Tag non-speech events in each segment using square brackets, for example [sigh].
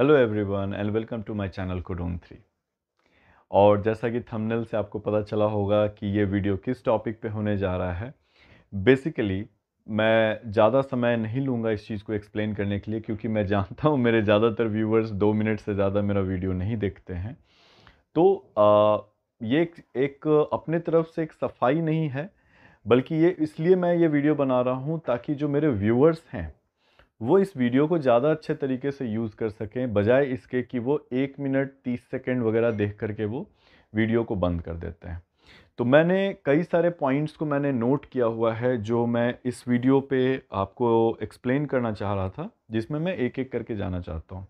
Hello everyone and welcome to my channel codon three और जैसा कि थंबनेल से आपको पता चला होगा कि ये वीडियो किस टॉपिक पे होने जा रहा है बेसिकली मैं ज़्यादा समय नहीं लूँगा इस चीज़ को एक्सप्लेन करने के लिए क्योंकि मैं जानता हूँ मेरे ज़्यादातर व्यूवर्स दो मिनट से ज़्यादा मेरा वीडियो नहीं देखते हैं तो आ, ये एक, एक अपने तरफ से एक सफाई नहीं है बल्कि ये इसलिए मैं ये वीडियो बना रहा हूँ ताकि जो मेरे व्यूअर्स हैं वो इस वीडियो को ज़्यादा अच्छे तरीके से यूज़ कर सकें बजाय इसके कि वो एक मिनट तीस सेकेंड वगैरह देख करके वो वीडियो को बंद कर देते हैं तो मैंने कई सारे पॉइंट्स को मैंने नोट किया हुआ है जो मैं इस वीडियो पे आपको एक्सप्लेन करना चाह रहा था जिसमें मैं एक एक करके जाना चाहता हूँ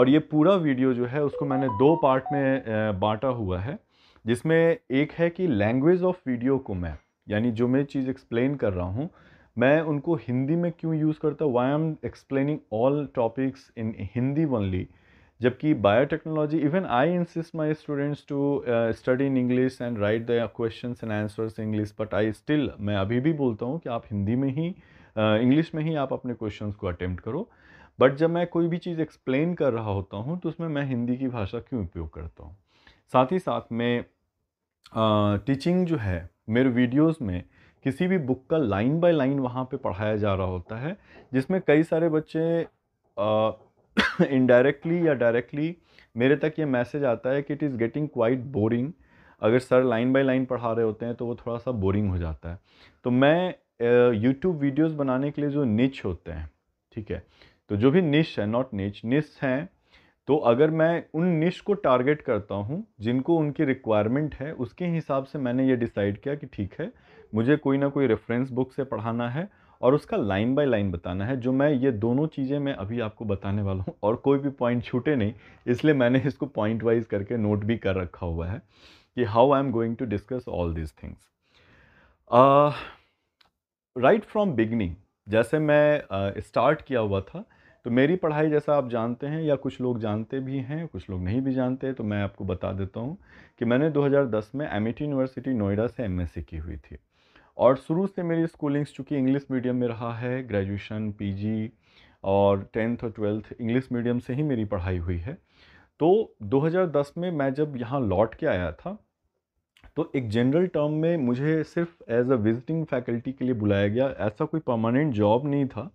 और ये पूरा वीडियो जो है उसको मैंने दो पार्ट में बांटा हुआ है जिसमें एक है कि लैंग्वेज ऑफ वीडियो को मैं यानी जो मैं चीज़ एक्सप्लेन कर रहा हूँ मैं उनको हिंदी में क्यों यूज़ करता हूँ why am explaining all topics in Hindi only जबकि biotechnology even I insist my students to study in English and write the question and answers in English but I still मैं अभी भी बोलता हूँ कि आप हिंदी में ही इंग्लिश uh, में ही आप अपने क्वेश्चन को अटैम्प्ट करो बट जब मैं कोई भी चीज़ एक्सप्लेन कर रहा होता हूँ तो उसमें मैं हिंदी की भाषा क्यों उपयोग करता हूँ साथ ही साथ मैं टीचिंग uh, जो है मेरे वीडियोज़ में किसी भी बुक का लाइन बाय लाइन वहाँ पे पढ़ाया जा रहा होता है जिसमें कई सारे बच्चे इनडायरेक्टली [coughs] या डायरेक्टली मेरे तक ये मैसेज आता है कि it is getting quite boring अगर सर लाइन बाय लाइन पढ़ा रहे होते हैं तो वो थोड़ा सा बोरिंग हो जाता है तो मैं यूट्यूब uh, बनाने के लिए जो निच होते हैं ठीक है तो जो भी निश है नॉट निच निश हैं तो अगर मैं उन निश को टारगेट करता हूँ जिनको उनकी रिक्वायरमेंट है उसके हिसाब से मैंने ये डिसाइड किया कि ठीक है मुझे कोई ना कोई रेफरेंस बुक से पढ़ाना है और उसका लाइन बाय लाइन बताना है जो मैं ये दोनों चीज़ें मैं अभी आपको बताने वाला हूँ और कोई भी पॉइंट छूटे नहीं इसलिए मैंने इसको पॉइंट वाइज करके नोट भी कर रखा हुआ है कि how I am going to discuss all these things right from beginning जैसे मैं स्टार्ट uh, किया हुआ था तो मेरी पढ़ाई जैसा आप जानते हैं या कुछ लोग जानते भी हैं कुछ लोग नहीं भी जानते तो मैं आपको बता देता हूँ कि मैंने 2010 में एम यूनिवर्सिटी e नोएडा से एम e की हुई थी और शुरू से मेरी स्कूलिंग्स चूँकि इंग्लिश मीडियम में रहा है ग्रेजुएशन पी और टेंथ और ट्वेल्थ इंग्लिश मीडियम से ही मेरी पढ़ाई हुई है तो 2010 में मैं जब यहाँ लौट के आया था तो एक जनरल टर्म में मुझे सिर्फ एज अ विजिटिंग फैकल्टी के लिए बुलाया गया ऐसा कोई परमानेंट जॉब नहीं था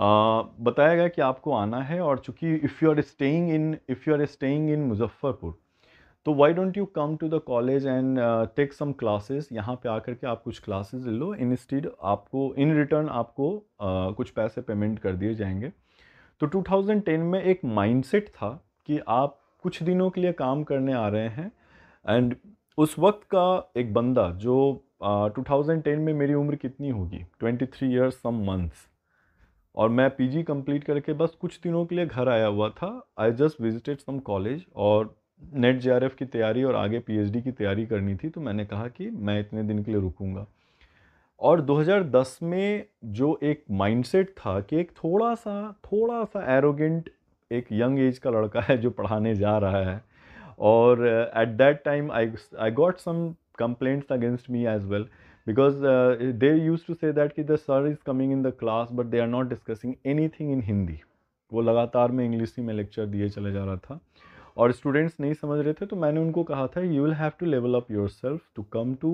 बताया गया कि आपको आना है और चूँकि if you are staying in if you are staying in Muzaffarpur तो why don't you come to the college and take some classes यहाँ पे आकर के आप कुछ क्लासेस लो इन स्टीड आपको इन रिटर्न आपको uh, कुछ पैसे पेमेंट कर दिए जाएंगे तो 2010 में एक माइंडसेट था कि आप कुछ दिनों के लिए काम करने आ रहे हैं एंड उस वक्त का एक बंदा जो uh, 2010 में मेरी उम्र कितनी होगी 23 इयर्स सम मंथ्स और मैं पीजी कंप्लीट करके बस कुछ दिनों के लिए घर आया हुआ था I just visited some college और नेट जे की तैयारी और आगे पीएचडी की तैयारी करनी थी तो मैंने कहा कि मैं इतने दिन के लिए रुकूंगा और 2010 में जो एक माइंडसेट था कि एक थोड़ा सा थोड़ा सा एरोगेंट एक यंग एज का लड़का है जो पढ़ाने जा रहा है और at that time I I got some complaints against me as well because they use to say that कि the sir is coming in the class but they are not discussing anything in Hindi वो लगातार में English ही में lecture दिए चले जा रहा था और स्टूडेंट्स नहीं समझ रहे थे तो मैंने उनको कहा था you will have to level up yourself to come to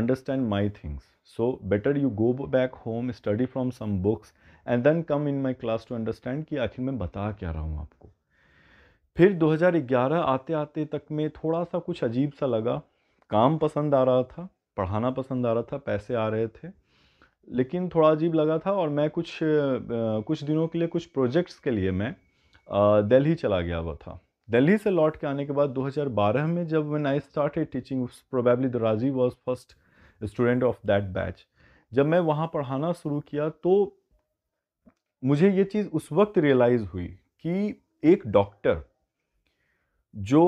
understand my things so better you go back home study from some books and then come in my class to understand कि आखिर मैं बता क्या रहा हूँ आपको फिर 2011 आते आते तक में थोड़ा सा कुछ अजीब सा लगा काम पसंद आ रहा था पढ़ाना पसंद आ रहा था पैसे आ रहे थे लेकिन थोड़ा अजीब लगा था और मैं कुछ कुछ दिनों के लिए कुछ प्रोजेक्ट्स के लिए मैं दिल्ली चला गया हुआ था दिल्ली से लौट के आने के बाद 2012 में जब when I start teaching probably the Raji was first student of that batch जब मैं वहाँ पढ़ाना शुरू किया तो मुझे ये चीज़ उस वक्त रियलाइज़ हुई कि एक डॉक्टर जो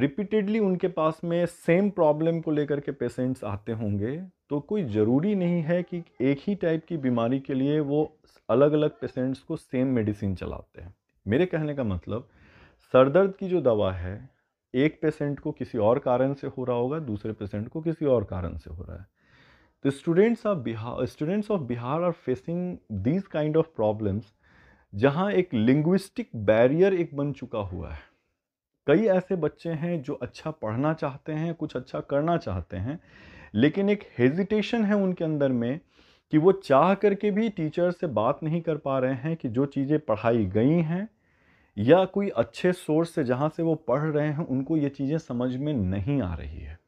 रिपीटेडली उनके पास में सेम प्रॉब्लम को लेकर के पेशेंट्स आते होंगे तो कोई ज़रूरी नहीं है कि एक ही टाइप की बीमारी के लिए वो अलग अलग पेशेंट्स को सेम मेडिसिन चलाते हैं मेरे कहने का मतलब सर दर्द की जो दवा है एक पेशेंट को किसी और कारण से हो रहा होगा दूसरे पेशेंट को किसी और कारण से हो रहा है तो students of Bihar students of Bihar are facing these kind of problems जहाँ एक लिंग्विस्टिक बैरियर एक बन चुका हुआ है कई ऐसे बच्चे हैं जो अच्छा पढ़ना चाहते हैं कुछ अच्छा करना चाहते हैं लेकिन एक हेजिटेशन है उनके अंदर में कि वो चाह करके भी टीचर से बात नहीं कर पा रहे हैं कि जो चीज़ें पढ़ाई गई हैं या कोई अच्छे सोर्स से जहाँ से वो पढ़ रहे हैं उनको ये चीज़ें समझ में नहीं आ रही है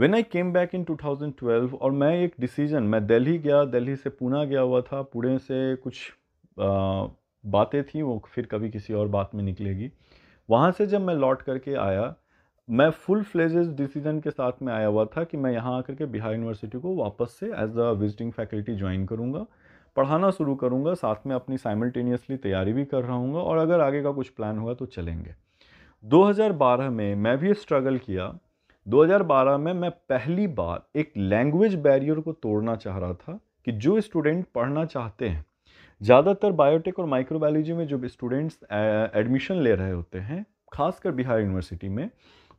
when I came back in 2012 और मैं एक डिसीजन मैं दिल्ली गया दिल्ली से पुणे गया हुआ था पुणे से कुछ बातें थी वो फिर कभी किसी और बात में निकलेगी वहाँ से जब मैं लौट करके आया मैं फुल फ्लेज डिसीजन के साथ में आया हुआ था कि मैं यहाँ आकर के बिहार यूनिवर्सिटी को वापस से as a visiting faculty join करूँगा पढ़ाना शुरू करूँगा साथ में अपनी साइमल्टेनियसली तैयारी भी कर रहा हूँ और अगर आगे का कुछ प्लान हुआ तो चलेंगे 2012 में मैं भी स्ट्रगल किया 2012 में मैं पहली बार एक लैंग्वेज बैरियर को तोड़ना चाह रहा था कि जो स्टूडेंट पढ़ना चाहते हैं ज़्यादातर बायोटेक और माइक्रोबायोलॉजी में जो स्टूडेंट्स एडमिशन ले रहे होते हैं खासकर बिहार यूनिवर्सिटी में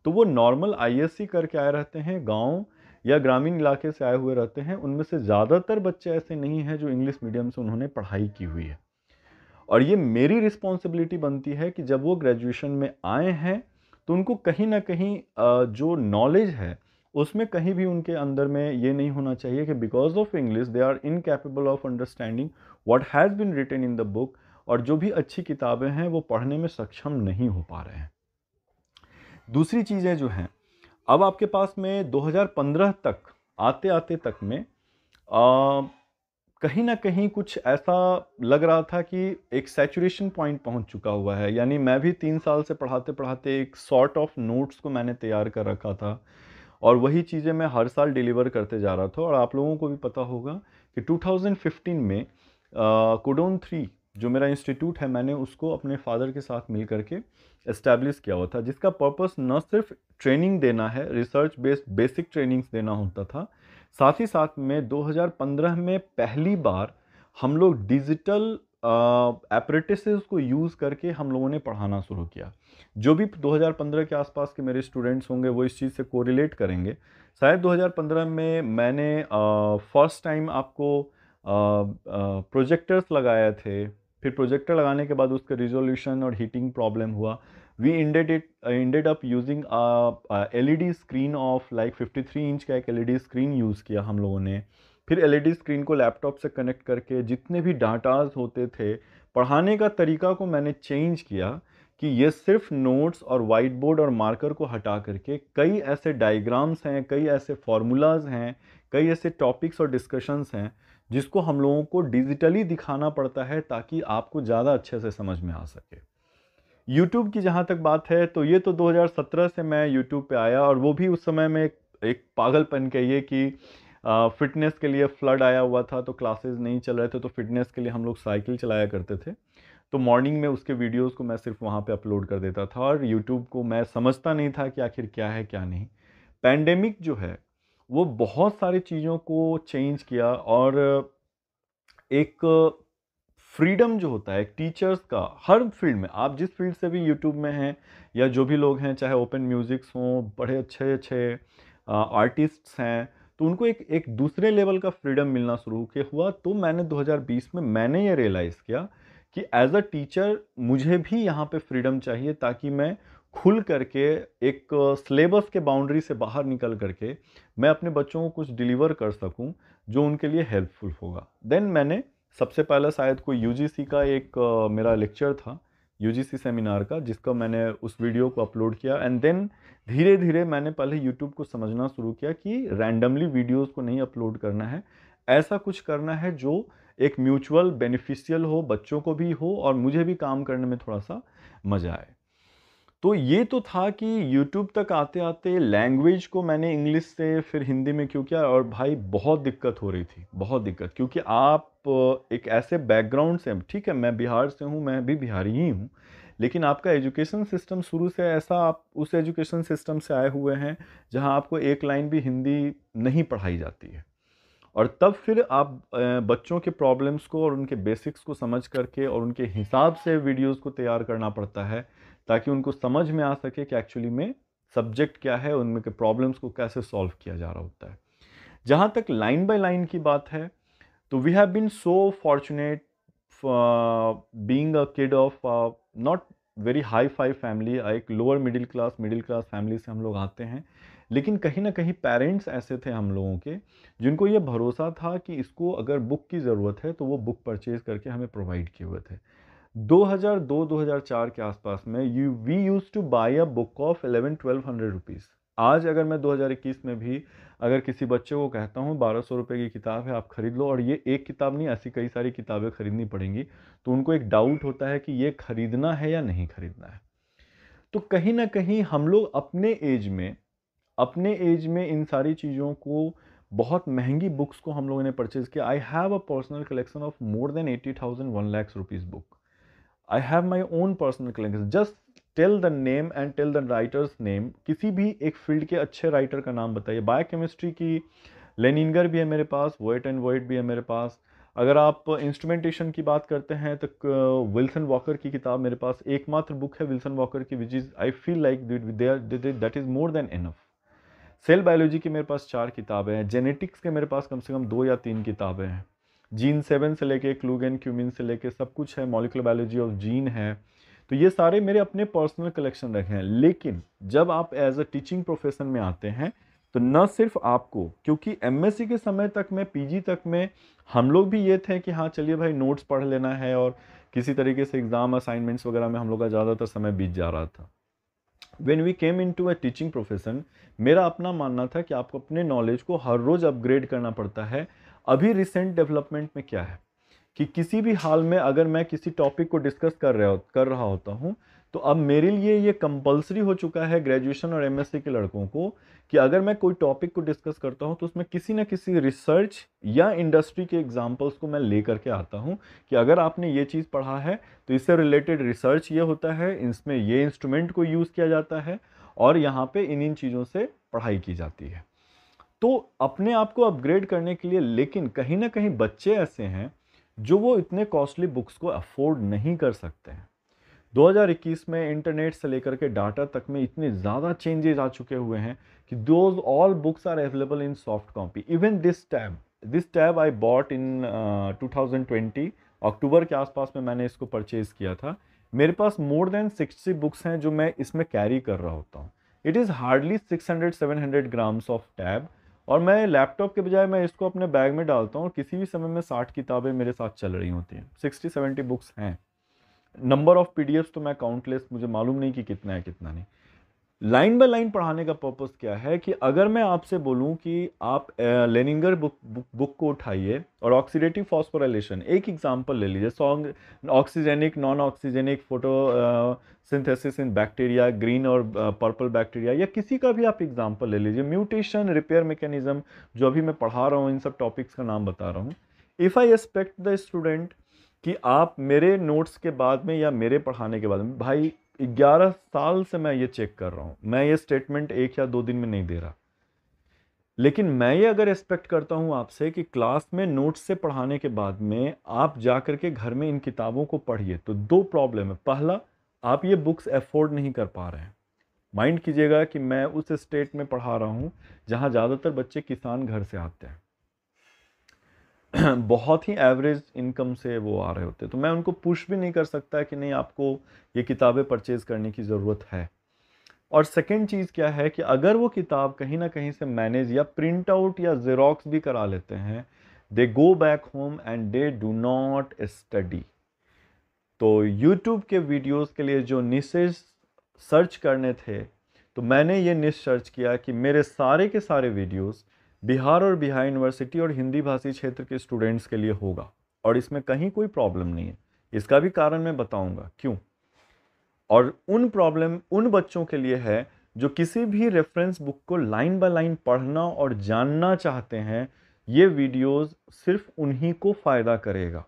तो वो नॉर्मल आईएससी करके आए रहते हैं गाँव या ग्रामीण इलाके से आए हुए रहते हैं उनमें से ज़्यादातर बच्चे ऐसे नहीं हैं जो इंग्लिश मीडियम से उन्होंने पढ़ाई की हुई है और ये मेरी रिस्पॉन्सिबिलिटी बनती है कि जब वो ग्रेजुएशन में आए हैं तो उनको कहीं ना कहीं जो नॉलेज है उसमें कहीं भी उनके अंदर में ये नहीं होना चाहिए कि because of English they are incapable of understanding what has been written in the book और जो भी अच्छी किताबें हैं वो पढ़ने में सक्षम नहीं हो पा रहे हैं दूसरी चीज़ें जो हैं अब आपके पास में 2015 तक आते आते तक में आ, कहीं ना कहीं कुछ ऐसा लग रहा था कि एक सैचुरेशन पॉइंट पहुंच चुका हुआ है यानी मैं भी तीन साल से पढ़ाते पढ़ाते एक सॉर्ट ऑफ नोट्स को मैंने तैयार कर रखा था और वही चीज़ें मैं हर साल डिलीवर करते जा रहा था और आप लोगों को भी पता होगा कि 2015 में कोडोन थ्री जो मेरा इंस्टीट्यूट है मैंने उसको अपने फादर के साथ मिल करके इस्टेब्लिश किया हुआ था जिसका पर्पस न सिर्फ ट्रेनिंग देना है रिसर्च बेस्ड बेसिक ट्रेनिंग्स देना होता था साथ ही साथ में 2015 में पहली बार हम लोग डिजिटल एपरेटिस को यूज़ करके हम लोगों ने पढ़ाना शुरू किया जो भी 2015 के आसपास के मेरे स्टूडेंट्स होंगे वो इस चीज़ से कोरिलेट करेंगे शायद 2015 में मैंने फ़र्स्ट टाइम आपको प्रोजेक्टर्स लगाए थे फिर प्रोजेक्टर लगाने के बाद उसका रिजोल्यूशन और हीटिंग प्रॉब्लम हुआ we ended it ended up using L E D screen of like fifty three inch का एक L E D screen use किया हम लोगों ने फिर एल ई डी स्क्रीन को लैपटॉप से कनेक्ट करके जितने भी डाटाज होते थे पढ़ाने का तरीका को मैंने चेंज किया कि ये सिर्फ नोट्स और वाइट बोर्ड और मार्कर को हटा करके कई ऐसे डायग्राम्स हैं कई ऐसे फार्मूलाज हैं कई ऐसे टॉपिक्स और डिस्कशंस हैं जिसको हम लोगों को डिजिटली दिखाना पड़ता है ताकि आपको ज़्यादा अच्छे से समझ में आ सके यूट्यूब की जहाँ तक बात है तो ये तो 2017 से मैं यूट्यूब पे आया और वो भी उस समय में एक, एक पागलपन कहिए कि फिटनेस के लिए फ्लड आया हुआ था तो क्लासेस नहीं चल रहे थे तो फिटनेस के लिए हम लोग साइकिल चलाया करते थे तो मॉर्निंग में उसके वीडियोस को मैं सिर्फ वहाँ पे अपलोड कर देता था और यूट्यूब को मैं समझता नहीं था कि आखिर क्या है क्या नहीं पैंडेमिक जो है वो बहुत सारी चीज़ों को चेंज किया और एक फ्रीडम जो होता है एक टीचर्स का हर फील्ड में आप जिस फील्ड से भी यूट्यूब में हैं या जो भी लोग हैं चाहे ओपन म्यूज़िक्स हों बड़े अच्छे अच्छे आर्टिस्ट्स हैं तो उनको एक एक दूसरे लेवल का फ्रीडम मिलना शुरू के हुआ तो मैंने 2020 में मैंने ये रियलाइज़ किया कि एज अ टीचर मुझे भी यहाँ पे फ्रीडम चाहिए ताकि मैं खुल करके एक सिलेबस के बाउंड्री से बाहर निकल करके मैं अपने बच्चों को कुछ डिलीवर कर सकूं जो उनके लिए हेल्पफुल होगा देन मैंने सबसे पहला शायद कोई यूजीसी का एक मेरा लेक्चर था यूजीसी सेमिनार का जिसका मैंने उस वीडियो को अपलोड किया एंड देन धीरे धीरे मैंने पहले यूट्यूब को समझना शुरू किया कि रैंडमली वीडियोज़ को नहीं अपलोड करना है ऐसा कुछ करना है जो एक म्यूचुअल बेनिफिशियल हो बच्चों को भी हो और मुझे भी काम करने में थोड़ा सा मज़ा आए तो ये तो था कि यूट्यूब तक आते आते लैंग्वेज को मैंने इंग्लिश से फिर हिंदी में क्यों किया और भाई बहुत दिक्कत हो रही थी बहुत दिक्कत क्योंकि आप एक ऐसे बैकग्राउंड से ठीक है मैं बिहार से हूँ मैं भी बिहारी ही हूँ लेकिन आपका एजुकेशन सिस्टम शुरू से ऐसा आप उस एजुकेशन सिस्टम से आए हुए हैं जहाँ आपको एक लाइन भी हिंदी नहीं पढ़ाई जाती है और तब फिर आप बच्चों के प्रॉब्लम्स को और उनके बेसिक्स को समझ करके और उनके हिसाब से वीडियोस को तैयार करना पड़ता है ताकि उनको समझ में आ सके कि एक्चुअली में सब्जेक्ट क्या है उनमें के प्रॉब्लम्स को कैसे सॉल्व किया जा रहा होता है जहाँ तक लाइन बाय लाइन की बात है तो we have been so fortunate being a kid of not very hi fi family एक lower middle class middle class family से हम लोग आते हैं लेकिन कहीं ना कहीं पेरेंट्स ऐसे थे हम लोगों के जिनको ये भरोसा था कि इसको अगर बुक की ज़रूरत है तो वो बुक परचेज़ करके हमें प्रोवाइड किए हुए थे 2002-2004 के आसपास में you we use to buy a book of eleven twelve hundred rupees आज अगर मैं 2021 में भी अगर किसी बच्चे को कहता हूँ बारह सौ रुपये की किताब है आप ख़रीद लो और ये एक किताब नहीं ऐसी कई सारी किताबें ख़रीदनी पड़ेंगी तो उनको एक डाउट होता है कि ये ख़रीदना है या नहीं ख़रीदना है तो कहीं ना कहीं हम लोग अपने एज में अपने एज में इन सारी चीज़ों को बहुत महंगी बुक्स को हम लोगों ने परचेज़ किया I have a personal collection of more than eighty thousand one lakhs rupees book I have my own personal collection just tell the name and tell the writer's name किसी भी एक फील्ड के अच्छे राइटर का नाम बताइए biochemistry की लेनिनगर भी है मेरे पास वोइट एंड वोइट भी है मेरे पास अगर आप इंस्ट्रूमेंटेशन की बात करते हैं तो विल्सन वॉकर की किताब मेरे पास एकमात्र बुक है विल्सन वॉकर की which is I feel like that is more than enough cell biology की मेरे पास चार किताबें हैं जेनेटिक्स के मेरे पास कम से कम दो या तीन किताबें हैं जीन सेवन से लेके क्लूगेन क्यूमिन से लेके सब कुछ है मॉलिकुलर बायोलॉजी ऑफ जीन है तो ये सारे मेरे अपने पर्सनल कलेक्शन रखे हैं लेकिन जब आप एज अ टीचिंग प्रोफेशन में आते हैं तो न सिर्फ आपको क्योंकि एम के समय तक में पी तक में हम लोग भी ये थे कि हाँ चलिए भाई नोट्स पढ़ लेना है और किसी तरीके से एग्ज़ाम असाइनमेंट्स वगैरह में हम लोग का ज़्यादातर समय बीत जा रहा था when we came into a teaching profession मेरा अपना मानना था कि आपको अपने नॉलेज को हर रोज़ अपग्रेड करना पड़ता है अभी रिसेंट डेवलपमेंट में क्या है कि किसी भी हाल में अगर मैं किसी टॉपिक को डिस्कस कर रहा कर रहा होता हूँ तो अब मेरे लिए ये कंपलसरी हो चुका है ग्रेजुएशन और एमएससी के लड़कों को कि अगर मैं कोई टॉपिक को डिस्कस करता हूँ तो उसमें किसी न किसी रिसर्च या इंडस्ट्री के एग्जांपल्स को मैं ले करके आता हूँ कि अगर आपने ये चीज़ पढ़ा है तो इससे रिलेटेड रिसर्च ये होता है इसमें ये इंस्ट्रूमेंट को यूज़ किया जाता है और यहाँ पर इन इन चीज़ों से पढ़ाई की जाती है तो अपने आप को अपग्रेड करने के लिए लेकिन कहीं ना कहीं बच्चे ऐसे हैं जो वो इतने कॉस्टली बुक्स को अफोर्ड नहीं कर सकते हैं 2021 में इंटरनेट से लेकर के डाटा तक में इतने ज़्यादा चेंजेस आ चुके हुए हैं कि those all books are available in soft copy even this tab this tab I bought in 2020 October के आसपास में मैंने इसको परचेज़ किया था मेरे पास मोर देन 60 बुक्स हैं जो मैं इसमें कैरी कर रहा होता हूँ it is hardly 600 700 grams of tab और मैं लैपटॉप के बजाय मैं इसको अपने बैग में डालता हूँ और किसी भी समय में साठ किताबें मेरे साथ चल रही होती हैं सिक्सटी सेवेंटी बुक्स हैं नंबर ऑफ़ पी तो मैं काउंटलेस मुझे मालूम नहीं कि कितना है कितना नहीं लाइन बाय लाइन पढ़ाने का पर्पस क्या है कि अगर मैं आपसे बोलूं कि आप लेनिंगर बुक बुक, बुक को उठाइए और ऑक्सीडेटिव फॉस्फोराइलेशन एक एग्जांपल ले लीजिए सॉन्ग oxygenic non oxygenic photosynthesis in bacteria green और पर्पल बैक्टीरिया या किसी का भी आप एग्जाम्पल ले लीजिए म्यूटेशन रिपेयर मैकेनिज्म जो अभी मैं पढ़ा रहा हूँ इन सब टॉपिक्स का नाम बता रहा हूँ if I expect the student कि आप मेरे नोट्स के बाद में या मेरे पढ़ाने के बाद में भाई ग्यारह साल से मैं ये चेक कर रहा हूँ मैं ये स्टेटमेंट एक या दो दिन में नहीं दे रहा लेकिन मैं ये अगर एक्सपेक्ट करता हूँ आपसे कि क्लास में नोट्स से पढ़ाने के बाद में आप जा कर के घर में इन किताबों को पढ़िए तो दो प्रॉब्लम है पहला आप ये बुक्स एफोर्ड नहीं कर पा रहे हैं माइंड कीजिएगा कि मैं उस स्टेट में पढ़ा रहा हूँ जहाँ ज़्यादातर बच्चे किसान घर से आते हैं [clears throat] बहुत ही एवरेज इनकम से वो आ रहे होते तो मैं उनको पुश भी नहीं कर सकता कि नहीं आपको ये किताबें परचेज़ करने की ज़रूरत है और सेकेंड चीज़ क्या है कि अगर वो किताब कहीं ना कहीं से मैनेज या प्रिंट आउट या जेरोक्स भी करा लेते हैं they go back home and they do not study तो यूट्यूब के वीडियोस के लिए जो निशेज सर्च करने थे तो मैंने ये निश सर्च किया कि मेरे सारे के सारे वीडियोज़ बिहार और बिहार यूनिवर्सिटी और हिंदी भाषी क्षेत्र के स्टूडेंट्स के लिए होगा और इसमें कहीं कोई प्रॉब्लम नहीं है इसका भी कारण मैं बताऊंगा क्यों और उन प्रॉब्लम उन बच्चों के लिए है जो किसी भी रेफरेंस बुक को लाइन बाय लाइन पढ़ना और जानना चाहते हैं ये वीडियोस सिर्फ उन्हीं को फ़ायदा करेगा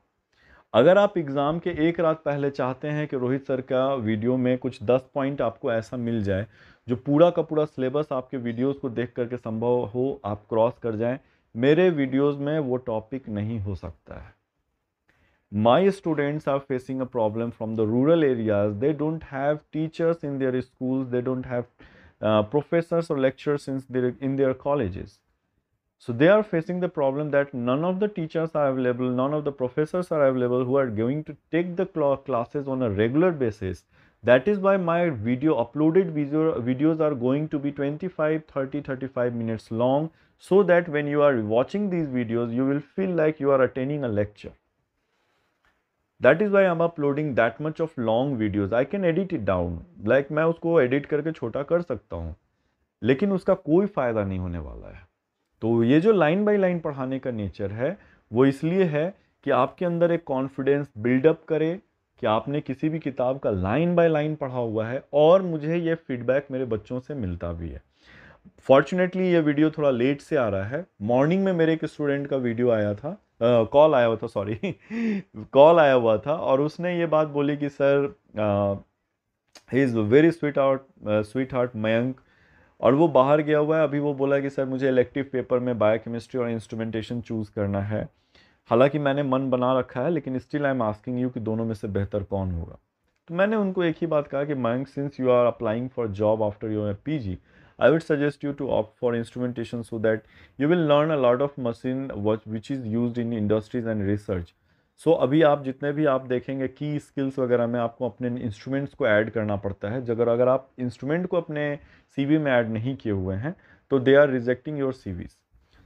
अगर आप एग्ज़ाम के एक रात पहले चाहते हैं कि रोहित सर का वीडियो में कुछ दस पॉइंट आपको ऐसा मिल जाए जो पूरा का पूरा सिलेबस आपके वीडियोस को देख करके संभव हो आप क्रॉस कर जाएं मेरे वीडियोस में वो टॉपिक नहीं हो सकता है my students are facing a problem from the rural areas they don't have teachers in their schools they don't have professor और lectures in their colleges So they are facing the problem that none of the teachers are available, none of the professors are available who are going to take the classes on a regular basis. That is why my video uploaded video, videos are going to be 25, 30, 35 minutes long so that when you are watching these videos, you will feel like you are attending a lecture. That is why I am uploading that much of long videos. I can edit it down, like मैं उसको edit करके छोटा कर सकता हूँ लेकिन उसका कोई फ़ायदा नहीं होने वाला है तो ये जो लाइन बाय लाइन पढ़ाने का नेचर है वो इसलिए है कि आपके अंदर एक कॉन्फिडेंस बिल्डअप करे कि आपने किसी भी किताब का लाइन बाय लाइन पढ़ा हुआ है और मुझे ये फीडबैक मेरे बच्चों से मिलता भी है फॉर्चुनेटली ये वीडियो थोड़ा लेट से आ रहा है मॉर्निंग में मेरे एक स्टूडेंट का वीडियो आया था कॉल आया हुआ था सॉरी कॉल [laughs] आया हुआ था और उसने ये बात बोली कि sir he is very sweet out sweetheart Mayank और वो बाहर गया हुआ है अभी वो बोला कि सर मुझे इलेक्टिव पेपर में बायोकेमिस्ट्री और इंस्ट्रूमेंटेशन चूज़ करना है हालांकि मैंने मन बना रखा है लेकिन still I am asking you कि दोनों में से बेहतर कौन होगा तो मैंने उनको एक ही बात कहा कि मैंग since you are applying for job after your P G would suggest you to opt for for so that you will learn a lot of machine watch which is use in industries and research so so, अभी आप जितने भी आप देखेंगे की skills वगैरह में आपको अपने इंस्ट्रूमेंट्स को ऐड करना पड़ता है अगर अगर आप इंस्ट्रूमेंट को अपने सी में ऐड नहीं किए हुए हैं तो they are rejecting your CVs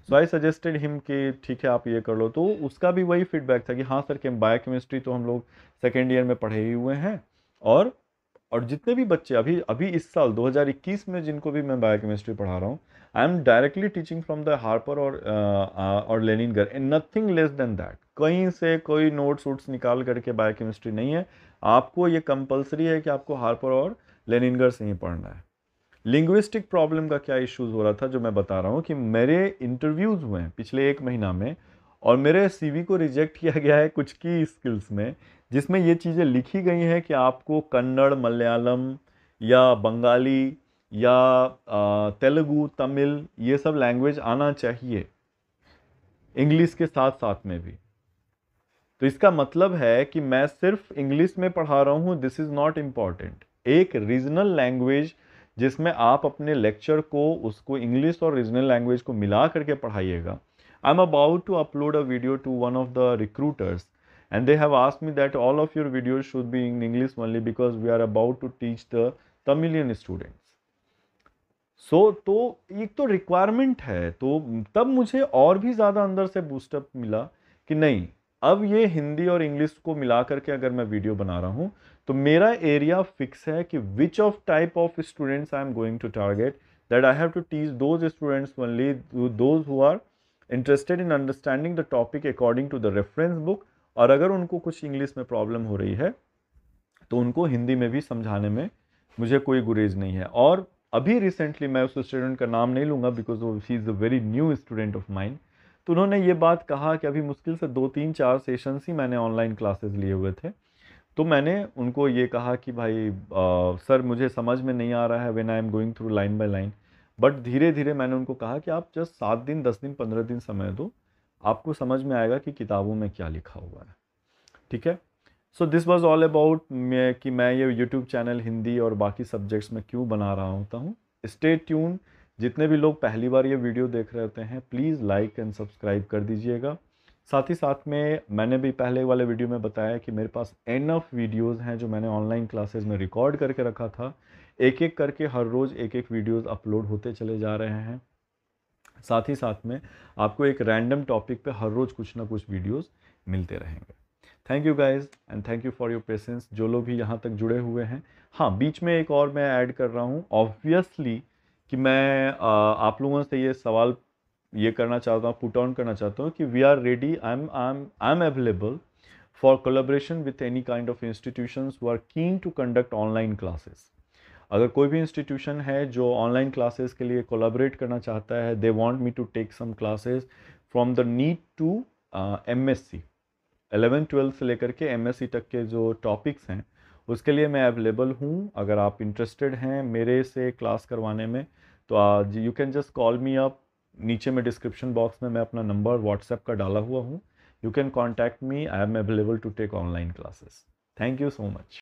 so I suggested him कि ठीक है आप ये कर लो तो उसका भी वही फीडबैक था कि हाँ सर के बायो केमिस्ट्री तो हम लोग सेकेंड ईयर में पढ़े ही हुए हैं और और जितने भी बच्चे अभी अभी इस साल 2021 में जिनको भी मैं बायो केमिस्ट्री पढ़ा रहा हूँ I am directly teaching from the Harper और और Lehninger and nothing less than that कहीं से कोई नोट्स वोट्स निकाल करके बायोकेमिस्ट्री नहीं है आपको ये कंपलसरी है कि आपको हार्पर और लेनिनगर से ही पढ़ना है लिंग्विस्टिक प्रॉब्लम का क्या इश्यूज़ हो रहा था जो मैं बता रहा हूँ कि मेरे इंटरव्यूज़ हुए हैं पिछले एक महीना में और मेरे सीवी को रिजेक्ट किया गया है कुछ की स्किल्स में जिसमें ये चीज़ें लिखी गई हैं कि आपको कन्नड़ मलयालम या बंगाली या तेलुगु तमिल ये सब लैंग्वेज आना चाहिए इंग्लिश के साथ साथ में भी तो इसका मतलब है कि मैं सिर्फ इंग्लिश में पढ़ा रहा हूँ दिस इज़ नॉट इम्पॉर्टेंट एक रीजनल लैंग्वेज जिसमें आप अपने लेक्चर को उसको इंग्लिश और रीजनल लैंग्वेज को मिला करके पढ़ाइएगा I am about to upload a video to one of the recruiters and they have ask me that all of your videos should be in English only because we are about to teach the Tamilian students so so, तो एक तो requirement है तो तब मुझे और भी ज़्यादा अंदर से बूस्टअप मिला कि नहीं अब ये हिंदी और इंग्लिश को मिला करके अगर मैं वीडियो बना रहा हूँ तो मेरा एरिया फिक्स है कि which of type of students I am going to target that I have to teach those students only those who are interested in understanding the topic according to the reference book और अगर उनको कुछ English में problem हो रही है तो उनको हिंदी में भी समझाने में मुझे कोई गुरेज नहीं है और अभी रिसेंटली मैं उस स्टूडेंट का नाम नहीं लूँगा बिकॉज वो she is a very new student of mind तो उन्होंने ये बात कहा कि अभी मुश्किल से दो तीन चार सेशन्स ही मैंने ऑनलाइन क्लासेस लिए हुए थे तो मैंने उनको ये कहा कि भाई आ, सर मुझे समझ में नहीं आ रहा है when I am going through line by line but धीरे धीरे मैंने उनको कहा कि आप जस्ट सात दिन दस दिन पंद्रह दिन समय दो आपको समझ में आएगा कि किताबों में क्या लिखा हुआ है ठीक है so this was all about मैं कि मैं ये यूट्यूब चैनल हिंदी और बाकी सब्जेक्ट्स में क्यों बना रहा होता हूँ स्टे ट्यून जितने भी लोग पहली बार ये वीडियो देख रहे हैं प्लीज़ लाइक एंड सब्सक्राइब कर दीजिएगा साथ ही साथ में मैंने भी पहले वाले वीडियो में बताया कि मेरे पास ऑफ़ वीडियोस हैं जो मैंने ऑनलाइन क्लासेस में रिकॉर्ड करके रखा था एक एक करके हर रोज़ एक एक वीडियोस अपलोड होते चले जा रहे हैं साथ ही साथ में आपको एक रैंडम टॉपिक पे हर रोज़ कुछ ना कुछ वीडियोस मिलते रहेंगे thank you guys and thank you for your patience जो लोग भी यहाँ तक जुड़े हुए हैं हाँ बीच में एक और मैं ऐड कर रहा हूँ ऑब्वियसली कि मैं आ, आप लोगों से ये सवाल ये करना चाहता हूँ पुट ऑन करना चाहता हूँ कि we are ready I am I am I am available for collaboration with any kind of institution who are keen to conduct online classes अगर कोई भी इंस्टीट्यूशन है जो ऑनलाइन क्लासेस के लिए कोलाबरेट करना चाहता है they want me to take some classes from the NEET to M S C eleven twelfth से लेकर के एम तक के जो टॉपिक्स हैं उसके लिए मैं अवेलेबल हूँ अगर आप इंटरेस्टेड हैं मेरे से क्लास करवाने में तो आज you can just call me up नीचे में डिस्क्रिप्शन बॉक्स में मैं अपना नंबर व्हाट्सएप का डाला हुआ हूँ you can contact me I am available to take online classes thank you so much